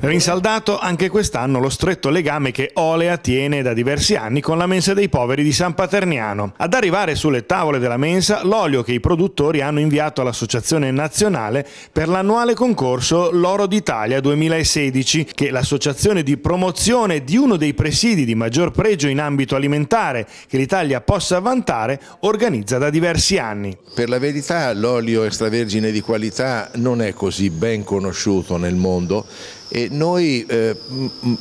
Rinsaldato anche quest'anno lo stretto legame che Olea tiene da diversi anni con la mensa dei poveri di San Paterniano. Ad arrivare sulle tavole della mensa l'olio che i produttori hanno inviato all'Associazione Nazionale per l'annuale concorso L'Oro d'Italia 2016 che l'associazione di promozione di uno dei presidi di maggior pregio in ambito alimentare che l'Italia possa vantare organizza da diversi anni. Per la verità l'olio extravergine di qualità non è così ben conosciuto nel mondo e noi eh,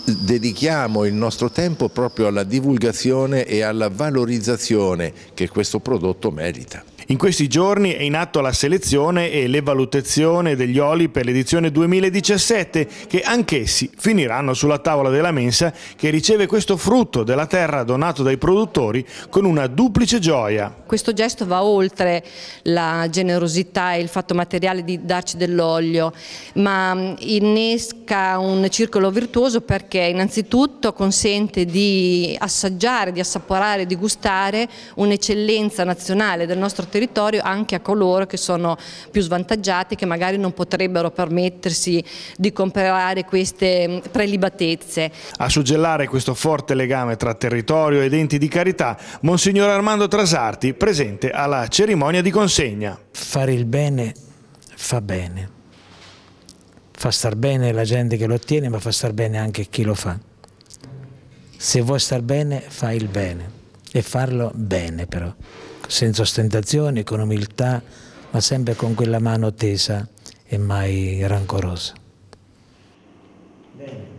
dedichiamo il nostro tempo proprio alla divulgazione e alla valorizzazione che questo prodotto merita. In questi giorni è in atto la selezione e le degli oli per l'edizione 2017 che anch'essi finiranno sulla tavola della mensa che riceve questo frutto della terra donato dai produttori con una duplice gioia. Questo gesto va oltre la generosità e il fatto materiale di darci dell'olio, ma mm, innesca un circolo virtuoso perché innanzitutto consente di assaggiare, di assaporare, di gustare un'eccellenza nazionale del nostro territorio territorio anche a coloro che sono più svantaggiati, che magari non potrebbero permettersi di comprare queste mm, prelibatezze. A suggellare questo forte legame tra territorio ed enti di carità, Monsignor Armando Trasarti, presente alla cerimonia di consegna. Fare il bene fa bene. Fa star bene la gente che lo ottiene, ma fa star bene anche chi lo fa. Se vuoi star bene, fai il bene e farlo bene però, senza ostentazioni, con umiltà, ma sempre con quella mano tesa e mai rancorosa. Bene.